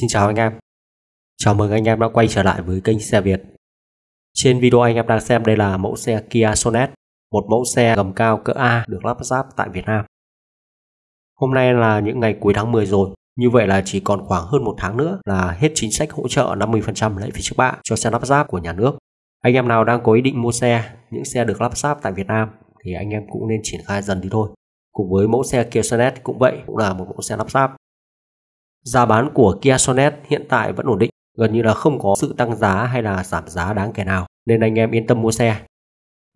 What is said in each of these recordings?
Xin chào anh em Chào mừng anh em đã quay trở lại với kênh Xe Việt Trên video anh em đang xem đây là mẫu xe Kia Sonet Một mẫu xe gầm cao cỡ A được lắp ráp tại Việt Nam Hôm nay là những ngày cuối tháng 10 rồi như vậy là chỉ còn khoảng hơn một tháng nữa là hết chính sách hỗ trợ 50% lãi phí trước bạ cho xe lắp ráp của nhà nước. Anh em nào đang có ý định mua xe, những xe được lắp ráp tại Việt Nam thì anh em cũng nên triển khai dần đi thôi. Cùng với mẫu xe Kia Sonet cũng vậy, cũng là một mẫu xe lắp ráp Giá bán của Kia Sonet hiện tại vẫn ổn định, gần như là không có sự tăng giá hay là giảm giá đáng kể nào, nên anh em yên tâm mua xe.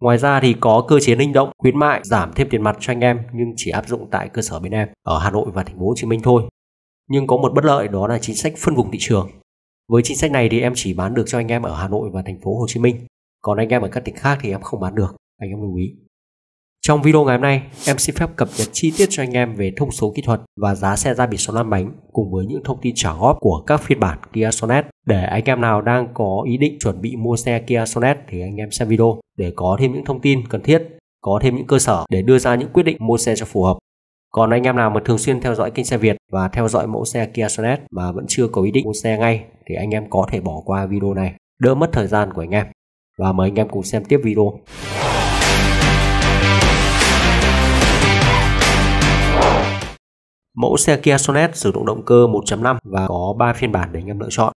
Ngoài ra thì có cơ chế linh động khuyến mại giảm thêm tiền mặt cho anh em nhưng chỉ áp dụng tại cơ sở bên em ở Hà Nội và thành phố Hồ Chí Minh thôi. Nhưng có một bất lợi đó là chính sách phân vùng thị trường. Với chính sách này thì em chỉ bán được cho anh em ở Hà Nội và thành phố Hồ Chí Minh, còn anh em ở các tỉnh khác thì em không bán được, anh em lưu ý. Trong video ngày hôm nay, em xin phép cập nhật chi tiết cho anh em về thông số kỹ thuật và giá xe ra biển số 5 bánh cùng với những thông tin trả góp của các phiên bản Kia Sonet. Để anh em nào đang có ý định chuẩn bị mua xe Kia Sonet thì anh em xem video để có thêm những thông tin cần thiết, có thêm những cơ sở để đưa ra những quyết định mua xe cho phù hợp. Còn anh em nào mà thường xuyên theo dõi kênh xe Việt và theo dõi mẫu xe Kia Sonet mà vẫn chưa có ý định mua xe ngay thì anh em có thể bỏ qua video này, đỡ mất thời gian của anh em. Và mời anh em cùng xem tiếp video. Mẫu xe Kia Sonet sử dụng động cơ 1.5 và có 3 phiên bản để anh em lựa chọn.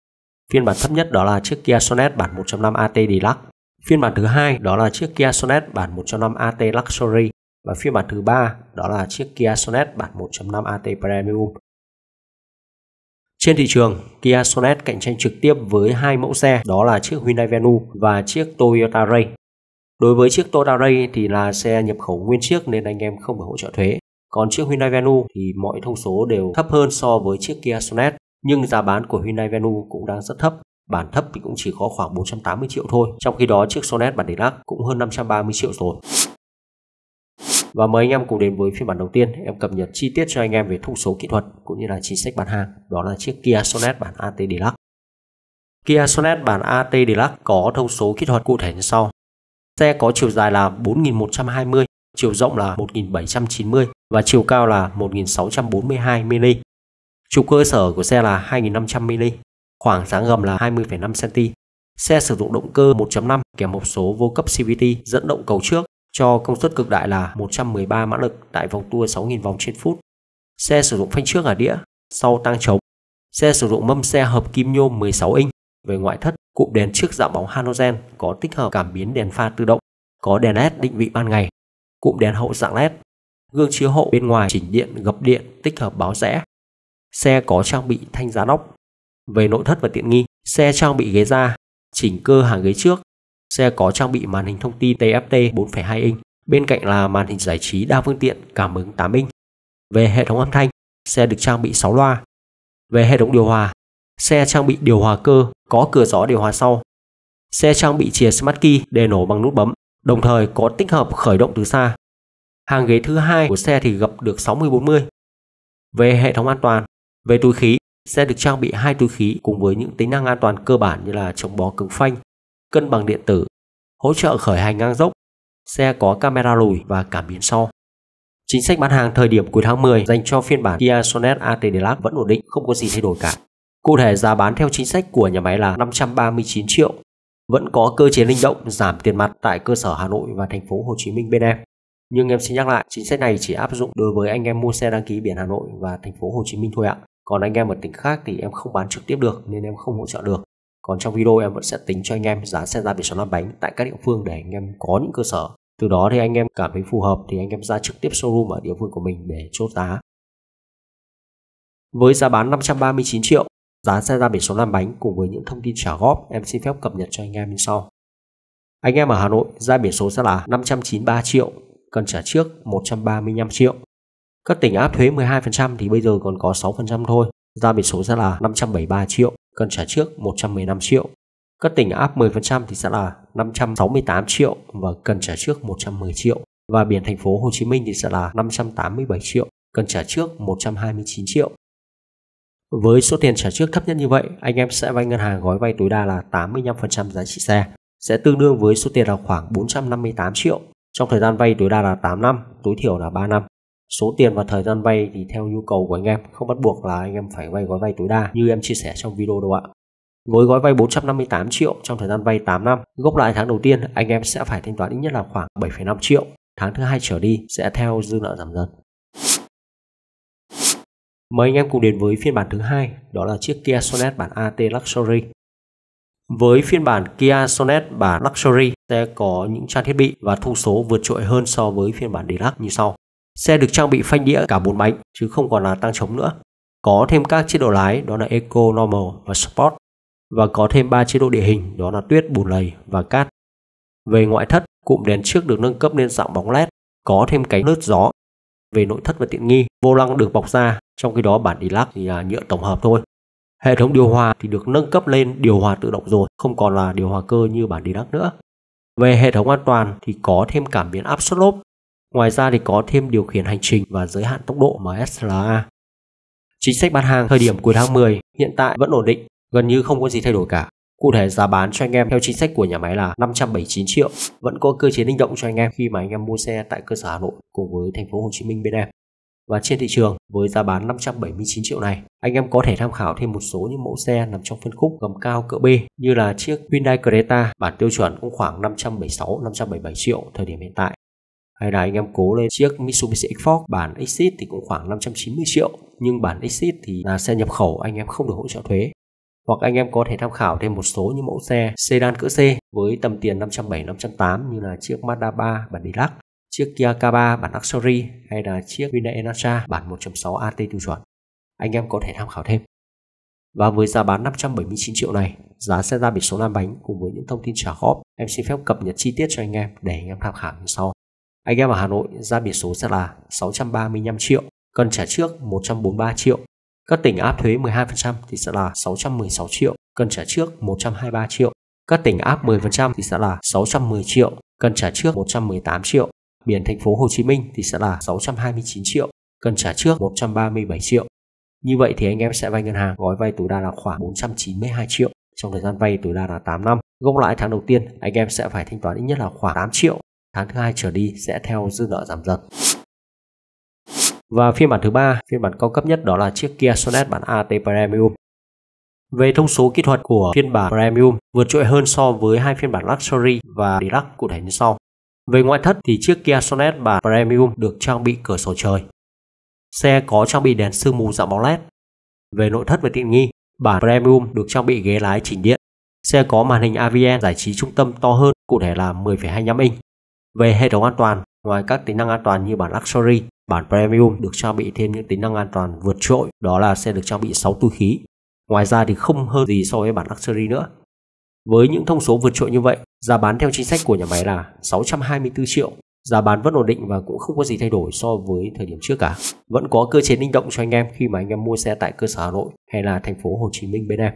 Phiên bản thấp nhất đó là chiếc Kia Sonet bản 1.5 AT Deluxe. Phiên bản thứ hai đó là chiếc Kia Sonet bản 1.5 AT Luxury và phiên bản thứ ba đó là chiếc Kia Sonet bản 1.5 AT Premium. Trên thị trường, Kia Sonet cạnh tranh trực tiếp với hai mẫu xe đó là chiếc Hyundai Venue và chiếc Toyota Ray. Đối với chiếc Toyota Ray thì là xe nhập khẩu nguyên chiếc nên anh em không phải hỗ trợ thuế. Còn chiếc Hyundai Venue thì mọi thông số đều thấp hơn so với chiếc Kia Sonet, nhưng giá bán của Hyundai Venue cũng đang rất thấp. Bản thấp thì cũng chỉ có khoảng 480 triệu thôi, trong khi đó chiếc Sonet bản Deluxe cũng hơn 530 triệu rồi. Và mời anh em cùng đến với phiên bản đầu tiên, em cập nhật chi tiết cho anh em về thông số kỹ thuật cũng như là chính sách bán hàng, đó là chiếc Kia Sonet bản AT Deluxe. Kia Sonet bản AT Deluxe có thông số kỹ thuật cụ thể như sau. Xe có chiều dài là 4120, chiều rộng là 1790 và chiều cao là 1642 mm. Trục cơ sở của xe là 2500 mm, khoảng sáng gầm là 20,5 cm. Xe sử dụng động cơ 1.5 kèm hộp số vô cấp CVT dẫn động cầu trước cho công suất cực đại là 113 mã lực tại vòng tua 6.000 vòng trên phút. Xe sử dụng phanh trước ở đĩa, sau tăng trống. Xe sử dụng mâm xe hợp kim nhôm 16 inch. Về ngoại thất, cụm đèn trước dạng bóng halogen có tích hợp cảm biến đèn pha tự động, có đèn LED định vị ban ngày, cụm đèn hậu dạng LED gương chiếu hậu bên ngoài chỉnh điện gập điện tích hợp báo rẽ xe có trang bị thanh giá nóc về nội thất và tiện nghi xe trang bị ghế da chỉnh cơ hàng ghế trước xe có trang bị màn hình thông tin TFT 4,2 inch bên cạnh là màn hình giải trí đa phương tiện cảm ứng 8 inch về hệ thống âm thanh xe được trang bị 6 loa về hệ thống điều hòa xe trang bị điều hòa cơ có cửa gió điều hòa sau xe trang bị chìa smart key để nổ bằng nút bấm đồng thời có tích hợp khởi động từ xa hàng ghế thứ hai của xe thì gập được 60-40. Về hệ thống an toàn, về túi khí, xe được trang bị hai túi khí cùng với những tính năng an toàn cơ bản như là chống bó cứng phanh, cân bằng điện tử, hỗ trợ khởi hành ngang dốc, xe có camera lùi và cảm biến sau. Chính sách bán hàng thời điểm cuối tháng 10 dành cho phiên bản Kia Sonet AT Deluxe vẫn ổn định, không có gì thay đổi cả. Cụ thể giá bán theo chính sách của nhà máy là 539 triệu. Vẫn có cơ chế linh động giảm tiền mặt tại cơ sở Hà Nội và thành phố Hồ Chí Minh bên em. Nhưng em xin nhắc lại, chính sách này chỉ áp dụng đối với anh em mua xe đăng ký biển Hà Nội và thành phố Hồ Chí Minh thôi ạ. Còn anh em ở tỉnh khác thì em không bán trực tiếp được nên em không hỗ trợ được. Còn trong video em vẫn sẽ tính cho anh em giá xe ra biển số lăn bánh tại các địa phương để anh em có những cơ sở. Từ đó thì anh em cảm thấy phù hợp thì anh em ra trực tiếp showroom ở địa phương của mình để chốt giá. Với giá bán 539 triệu, giá xe ra biển số lăn bánh cùng với những thông tin trả góp em xin phép cập nhật cho anh em như sau. Anh em ở Hà Nội ra biển số sẽ là 593 triệu cần trả trước 135 triệu. Các tỉnh áp thuế 12% thì bây giờ còn có 6% thôi, ra biển số sẽ là 573 triệu, cần trả trước 115 triệu. Các tỉnh áp 10% thì sẽ là 568 triệu và cần trả trước 110 triệu. Và biển thành phố Hồ Chí Minh thì sẽ là 587 triệu, cần trả trước 129 triệu. Với số tiền trả trước thấp nhất như vậy, anh em sẽ vay ngân hàng gói vay tối đa là 85% giá trị xe, sẽ tương đương với số tiền là khoảng 458 triệu trong thời gian vay tối đa là 8 năm, tối thiểu là 3 năm. Số tiền và thời gian vay thì theo nhu cầu của anh em, không bắt buộc là anh em phải vay gói vay tối đa như em chia sẻ trong video đâu ạ. Với gói vay 458 triệu trong thời gian vay 8 năm, gốc lãi tháng đầu tiên anh em sẽ phải thanh toán ít nhất là khoảng 7,5 triệu. Tháng thứ hai trở đi sẽ theo dư nợ giảm dần. Mời anh em cùng đến với phiên bản thứ hai, đó là chiếc Kia Sonet bản AT Luxury. Với phiên bản Kia Sonet bản Luxury Xe có những trang thiết bị và thông số vượt trội hơn so với phiên bản Deluxe như sau. Xe được trang bị phanh đĩa cả bốn bánh chứ không còn là tăng chống nữa. Có thêm các chế độ lái đó là Eco, Normal và Sport và có thêm 3 chế độ địa hình đó là tuyết, bùn lầy và cát. Về ngoại thất, cụm đèn trước được nâng cấp lên dạng bóng LED, có thêm cánh lướt gió. Về nội thất và tiện nghi, vô lăng được bọc da, trong khi đó bản Deluxe thì là nhựa tổng hợp thôi. Hệ thống điều hòa thì được nâng cấp lên điều hòa tự động rồi, không còn là điều hòa cơ như bản Deluxe nữa. Về hệ thống an toàn thì có thêm cảm biến áp suất lốp. Ngoài ra thì có thêm điều khiển hành trình và giới hạn tốc độ MSLA. Chính sách bán hàng thời điểm cuối tháng 10 hiện tại vẫn ổn định, gần như không có gì thay đổi cả. Cụ thể giá bán cho anh em theo chính sách của nhà máy là 579 triệu, vẫn có cơ chế linh động cho anh em khi mà anh em mua xe tại cơ sở Hà Nội cùng với thành phố Hồ Chí Minh bên em. Và trên thị trường với giá bán 579 triệu này, anh em có thể tham khảo thêm một số những mẫu xe nằm trong phân khúc gầm cao cỡ B như là chiếc Hyundai Creta bản tiêu chuẩn cũng khoảng 576-577 triệu thời điểm hiện tại hay là anh em cố lên chiếc Mitsubishi Xforce bản Exit thì cũng khoảng 590 triệu nhưng bản Exit thì là xe nhập khẩu anh em không được hỗ trợ thuế hoặc anh em có thể tham khảo thêm một số những mẫu xe sedan cỡ C với tầm tiền 507 508 như là chiếc Mazda 3 bản Deluxe chiếc Kia K3 bản luxury hay là chiếc Hyundai Elantra bản 1.6 AT tiêu chuẩn. Anh em có thể tham khảo thêm. Và với giá bán 579 triệu này, giá xe ra biển số Nam Bánh cùng với những thông tin trả góp, em xin phép cập nhật chi tiết cho anh em để anh em tham khảo như sau. Anh em ở Hà Nội, ra biển số sẽ là 635 triệu, cần trả trước 143 triệu. Các tỉnh áp thuế 12% thì sẽ là 616 triệu, cần trả trước 123 triệu. Các tỉnh áp 10% thì sẽ là 610 triệu, cần trả trước 118 triệu biển thành phố Hồ Chí Minh thì sẽ là 629 triệu, cần trả trước 137 triệu. Như vậy thì anh em sẽ vay ngân hàng gói vay tối đa là khoảng 492 triệu trong thời gian vay tối đa là 8 năm. Gộp lại tháng đầu tiên anh em sẽ phải thanh toán ít nhất là khoảng 8 triệu. Tháng thứ hai trở đi sẽ theo dư nợ giảm dần. Và phiên bản thứ ba, phiên bản cao cấp nhất đó là chiếc Kia Sonet bản AT Premium. Về thông số kỹ thuật của phiên bản Premium vượt trội hơn so với hai phiên bản Luxury và Deluxe cụ thể như sau. Về ngoại thất thì chiếc Kia Sonet bản Premium được trang bị cửa sổ trời. Xe có trang bị đèn sương mù dạng bóng LED. Về nội thất và tiện nghi, bản Premium được trang bị ghế lái chỉnh điện. Xe có màn hình AVN giải trí trung tâm to hơn, cụ thể là 10,25 inch. Về hệ thống an toàn, ngoài các tính năng an toàn như bản Luxury, bản Premium được trang bị thêm những tính năng an toàn vượt trội, đó là xe được trang bị 6 túi khí. Ngoài ra thì không hơn gì so với bản Luxury nữa. Với những thông số vượt trội như vậy Giá bán theo chính sách của nhà máy là 624 triệu. Giá bán vẫn ổn định và cũng không có gì thay đổi so với thời điểm trước cả. Vẫn có cơ chế linh động cho anh em khi mà anh em mua xe tại cơ sở Hà Nội hay là thành phố Hồ Chí Minh bên em.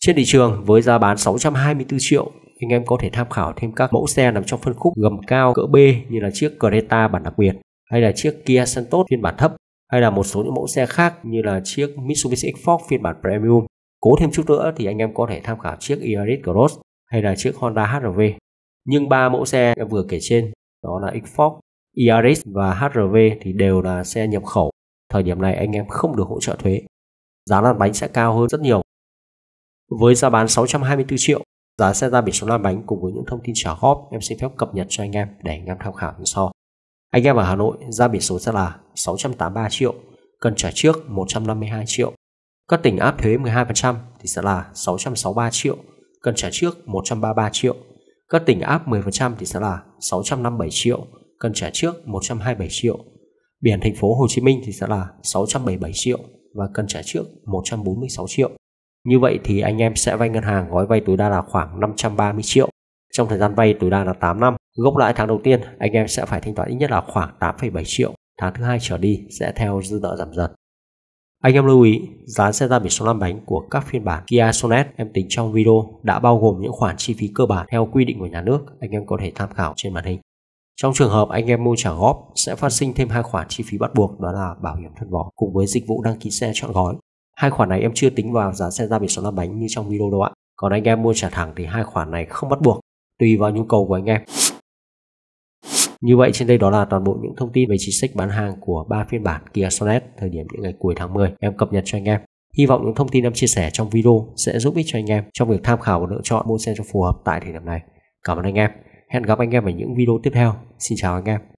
Trên thị trường với giá bán 624 triệu, anh em có thể tham khảo thêm các mẫu xe nằm trong phân khúc gầm cao cỡ B như là chiếc Creta bản đặc biệt hay là chiếc Kia Santos phiên bản thấp hay là một số những mẫu xe khác như là chiếc Mitsubishi X-Force phiên bản Premium. Cố thêm chút nữa thì anh em có thể tham khảo chiếc Yaris Cross hay là chiếc Honda HRV. Nhưng ba mẫu xe em vừa kể trên, đó là X-Force, ERX và HRV thì đều là xe nhập khẩu. Thời điểm này anh em không được hỗ trợ thuế. Giá lăn bánh sẽ cao hơn rất nhiều. Với giá bán 624 triệu, giá xe ra biển số lăn bánh cùng với những thông tin trả góp em xin phép cập nhật cho anh em để anh em tham khảo như sau. Anh em ở Hà Nội ra biển số sẽ là 683 triệu, cần trả trước 152 triệu. Các tỉnh áp thuế 12% thì sẽ là 663 triệu cần trả trước 133 triệu. Các tỉnh áp 10% thì sẽ là 657 triệu, cần trả trước 127 triệu. Biển thành phố Hồ Chí Minh thì sẽ là 677 triệu và cần trả trước 146 triệu. Như vậy thì anh em sẽ vay ngân hàng gói vay tối đa là khoảng 530 triệu. Trong thời gian vay tối đa là 8 năm, gốc lãi tháng đầu tiên anh em sẽ phải thanh toán ít nhất là khoảng 8,7 triệu. Tháng thứ hai trở đi sẽ theo dư nợ giảm dần anh em lưu ý, giá xe ra biển số 5 bánh của các phiên bản Kia Sonet em tính trong video đã bao gồm những khoản chi phí cơ bản theo quy định của nhà nước, anh em có thể tham khảo trên màn hình. Trong trường hợp anh em mua trả góp sẽ phát sinh thêm hai khoản chi phí bắt buộc đó là bảo hiểm thân vỏ cùng với dịch vụ đăng ký xe chọn gói. Hai khoản này em chưa tính vào giá xe ra biển số 5 bánh như trong video đâu ạ. Còn anh em mua trả thẳng thì hai khoản này không bắt buộc, tùy vào nhu cầu của anh em. Như vậy trên đây đó là toàn bộ những thông tin về chính sách bán hàng của ba phiên bản Kia Sonet thời điểm những ngày cuối tháng 10 em cập nhật cho anh em. Hy vọng những thông tin em chia sẻ trong video sẽ giúp ích cho anh em trong việc tham khảo và lựa chọn mua xe cho phù hợp tại thời điểm này. Cảm ơn anh em. Hẹn gặp anh em ở những video tiếp theo. Xin chào anh em.